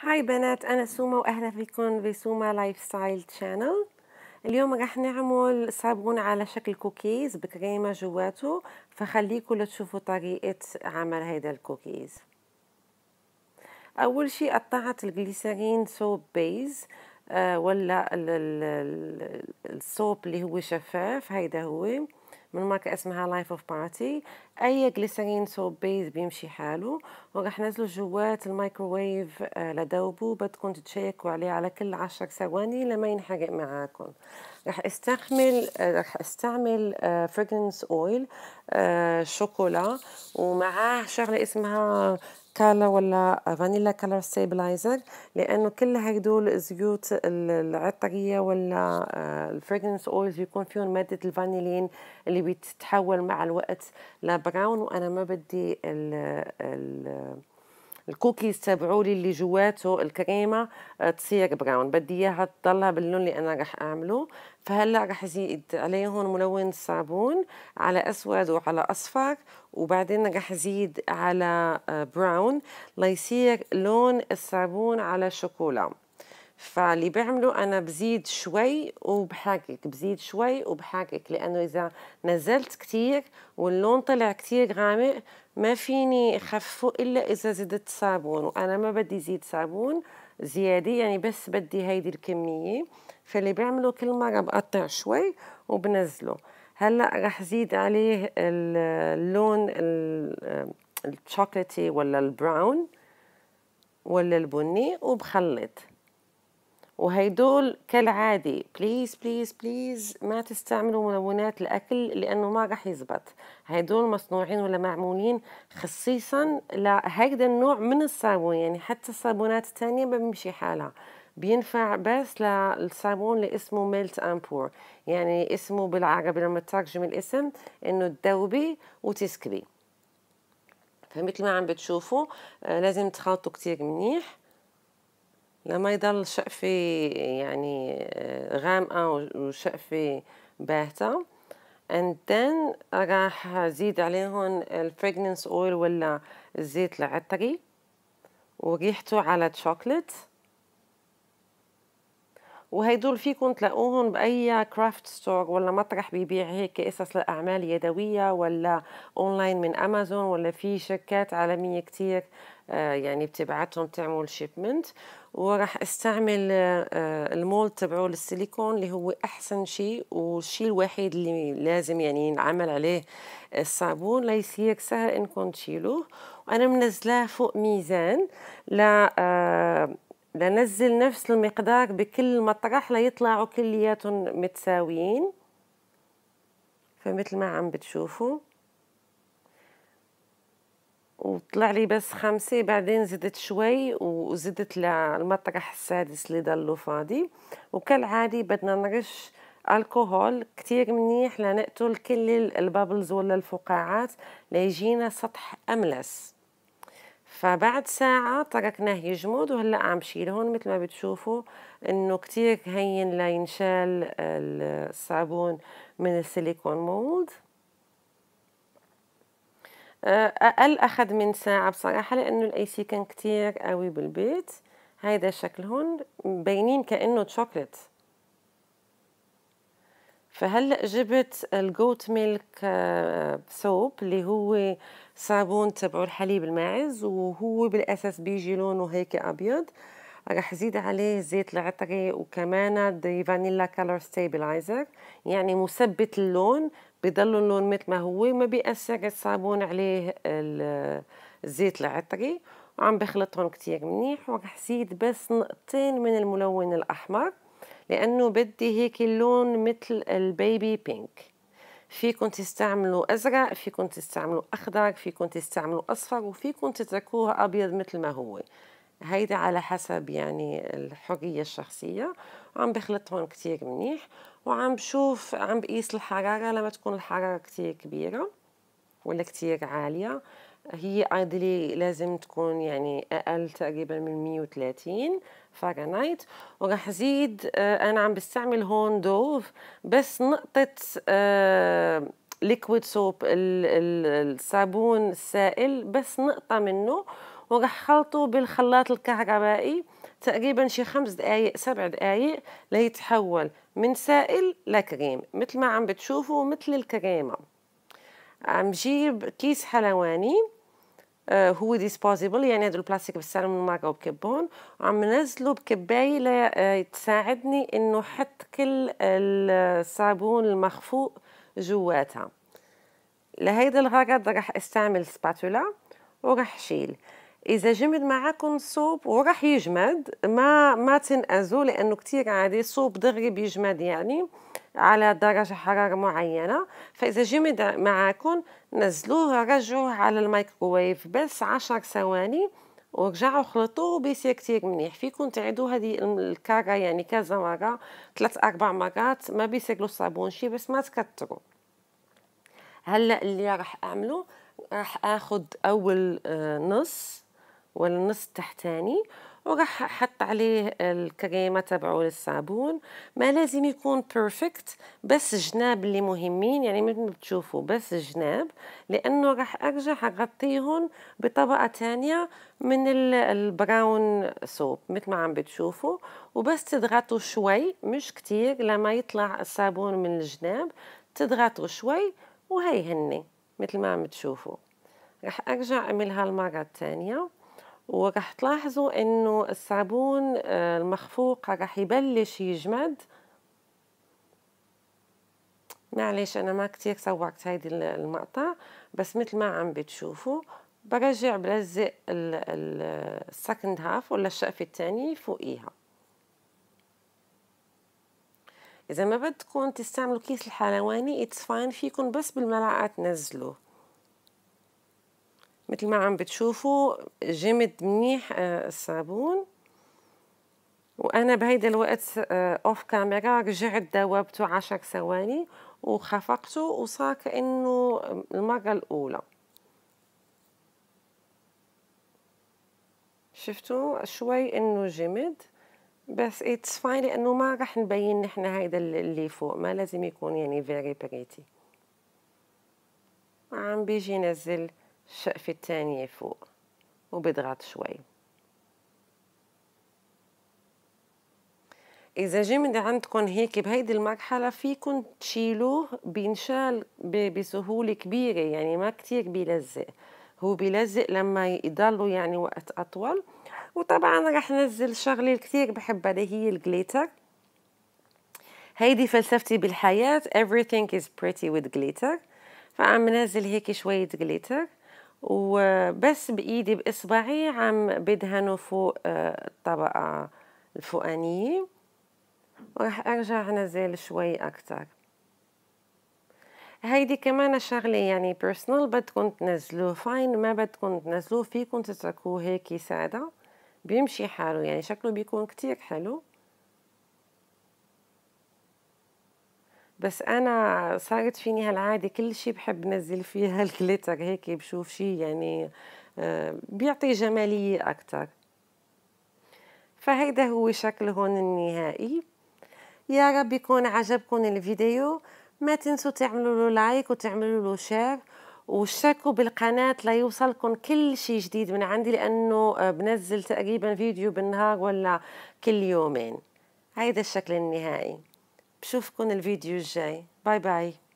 هاي بنات انا سوما واهلا فيكم بسوما لايف ستايل شانل اليوم راح نعمل صابون على شكل كوكيز بكريمه جواته فخليكم لتشوفوا طريقه عمل هيدا الكوكيز اول شيء قطعت الجليسرين سوب بيز ولا الصوب اللي هو شفاف هيدا هو من ماركة اسمها لايف اوف بارتي اي جليسرين سوب بيز بيمشي حاله وراح نزلوا جوات الميكروويف آه، لدوبه بدكم تتشيكوا عليه على كل عشر ثواني لما ينحرق معاكم راح آه، استعمل راح استعمل فريجنس اويل شوكولا ومعاه شغله اسمها كالا ولا فانيلا كالر ستابلايزر لانه كل هدول الزيوت العطريه ولا آه، الفريجنس اويلز بيكون فيهم ماده الفانيلين اللي بتتحول مع الوقت لبراون وانا ما بدي ال ال الكوكيز تبعولي لي اللي جواته الكريمه آه، تصير براون بدي اياها تضلها باللون اللي انا راح اعمله فهلا راح ازيد عليهم ملون الصابون على اسود وعلى اصفر وبعدين راح ازيد على آه، براون ليصير لون الصابون على شوكولا فاللي بعمله انا بزيد شوي وبحاكك بزيد شوي وبحاكك لانه اذا نزلت كتير واللون طلع كتير غامق ما فيني أخففه الا اذا زدت صابون وانا ما بدي زيد صابون زياده يعني بس بدي هيدي الكميه فاللي بعمله كل مره بقطع شوي وبنزله هلا رح زيد عليه اللون الشوكولاتي ولا البراون ولا البني وبخلط وهيدول كالعادة بليز بليز بليز ما تستعملوا ملونات الأكل لأنه ما راح يزبط هيدول مصنوعين ولا معمولين خصيصا لهيدا النوع من الصابون يعني حتى الصابونات الثانية بمشي حالها بينفع بس للصابون اللي اسمه ميلت امبور يعني اسمه بالعربي لما تترجم الاسم انه تذوبي وتسكري فمثل ما عم بتشوفوا آه، لازم تخلطوا كتير منيح لما يضل شقفة يعني آه، غامقة وشقفة باهتة and then راح زيد عليهم الفريجننس اويل ولا الزيت العطري وريحته على تشوكلت وهيدول فيكم تلاقوهم باي كرافت ستور ولا مطرح بيبيع هيك قصص لاعمال يدويه ولا اونلاين من امازون ولا في شركات عالميه كتير آه، يعني بتبعتهم تعمل شيبمنت وراح استعمل آه، آه، المولد تبعه للسيليكون اللي هو احسن شيء والشيء الوحيد اللي لازم يعني ينعمل عليه الصابون ليصير سهل انكم تشيلوه وانا منزلاه فوق ميزان ل لنزل نفس المقدار بكل مطرح ليطلعوا كلياتهم متساويين فمثل ما عم بتشوفوا وطلع لي بس خمسة بعدين زدت شوي وزدت للمطرح السادس اللي ضلوا فاضي وكالعادي بدنا نرش الكحول كتير منيح لنقتل كل البابلز ولا الفقاعات ليجينا سطح أملس فبعد ساعة تركناه يجمد وهلا عم شيل هون مثل ما بتشوفوا انه كتير هين لينشال الصابون من السيليكون مولد اقل اخذ من ساعه بصراحه لانه الاي سي كان كتير قوي بالبيت هيدا شكلهم باينين كانه تشوكلت فهلا جبت الجوت ميلك سوب اللي هو صابون تبعه الحليب الماعز وهو بالاساس بيجي لونه هيك ابيض رح زيد عليه زيت العطري وكمان دي فانيلا كالر ستابلايزر يعني مثبت اللون بيضل اللون مثل ما هو ما بيأثر الصابون عليه الزيت العطري وعم بخلطهم كتير منيح ورح زيد بس نقطتين من الملون الأحمر لأنه بدي هيك اللون مثل البيبي بينك فيكم تستعملوا أزرق فيكم تستعملوا أخضر فيكم تستعملوا أصفر وفيكم تتركوها أبيض مثل ما هو هيدا على حسب يعني الحرية الشخصية وعم بخلطهم كتير منيح وعم بشوف عم بقيس الحرارة لما تكون الحرارة كتير كبيرة ولا كتير عالية هي ايدلي لازم تكون يعني اقل تقريبا من 130 فارنهايت وراح زيد آه، انا عم بستعمل هون دوف بس نقطه آه، ليكويد سوب الصابون السائل بس نقطه منه وراح خلطو بالخلاط الكهربائي تقريبا شي خمس دقايق سبع دقايق ليتحول من سائل لكريم مثل ما عم بتشوفوا مثل الكريمه عم جيب كيس حلواني آه هو ديسبوزيبل يعني هذا البلاستيك بستعمله من مره وبكبهم وعم نزله بكبايه لتساعدني آه، انه حط كل الصابون المخفوق جواتها لهيدا الغرض رح استعمل سباتولا ورح شيل اذا جمد معكم الصوب وراح يجمد ما ما تنقزوا لانه كثير عادي صوب دغري بيجمد يعني على درجه حراره معينه فاذا جمد معكم نزلوه رجعوه على الميكروويف بس عشر ثواني ورجعوا خلطوه بيصير كتير منيح فيكم تعيدوا هذه الكارة يعني كذا مرة ثلاث أربع مرات ما بيصير له صابون شي بس ما تكتروا هلا اللي راح أعمله راح آخد أول آه، نص والنص التحتاني وراح احط عليه الكريمه تبعه للصابون ما لازم يكون بيرفكت بس جناب اللي مهمين يعني مثل ما بتشوفوا بس جناب لانه راح ارجع اغطيهم بطبقه ثانيه من البراون سوب مثل ما عم بتشوفوا وبس تضغطوا شوي مش كتير لما يطلع الصابون من الجناب تضغطوا شوي وهي هني مثل ما عم تشوفوا راح ارجع اعملها المره الثانيه وراح تلاحظوا انه الصابون آه، المخفوق راح يبلش يجمد معلش انا ما كتير صورت هيدي المقطع بس مثل ما عم بتشوفوا برجع بلزق السكند هاف ولا الشقفة الثانية فوقيها إذا ما بدكم تستعملوا كيس الحلواني اتس فاين فيكم بس بالملعقة تنزلوه مثل ما عم بتشوفوا جمد منيح آه، الصابون وانا بهيدا الوقت اوف آه، كاميرا رجعت دوبته عشر ثواني وخفقته وصار كانه المره الاولى شفتوا شوي انه جمد بس اتس فاين لانه ما راح نبين نحن هيدا اللي فوق ما لازم يكون يعني فيري بريتي عم بيجي نزل الشقفة التانية فوق وبضغط شوي إذا جمد من عندكم هيك بهيدي المرحلة فيكم تشيلوه بينشال بسهولة كبيرة يعني ما كتير بيلزق هو بيلزق لما يضلوا يعني وقت أطول وطبعا رح نزل شغلة كتير بحبها اللي هي الجليتر هيدي فلسفتي بالحياة everything is pretty with glitter فعم نزل هيك شوية جليتر وبس بايدي باصبعي عم بدهنه فوق آه، الطبقه الفوقانيه وراح ارجع انزل شوي اكتر هيدي كمان شغلة يعني بيرسونال بدكم تنزلوه فاين ما بدكم تنزلوه فيكم تتركوه هيك سادة بيمشي حاله يعني شكله بيكون كتير حلو بس انا صارت فيني هالعاده كل شيء بحب نزل فيها الجليتر هيك بشوف شيء يعني آه، بيعطي جماليه اكثر فهيدا هو شكل هون النهائي يا رب يكون عجبكم الفيديو ما تنسوا تعملوا له لايك وتعملوا له شير واشتركوا بالقناة ليوصلكم كل شيء جديد من عندي لأنه آه، بنزل تقريبا فيديو بالنهار ولا كل يومين هيدا الشكل النهائي بشوفكن الفيديو الجاي باي باي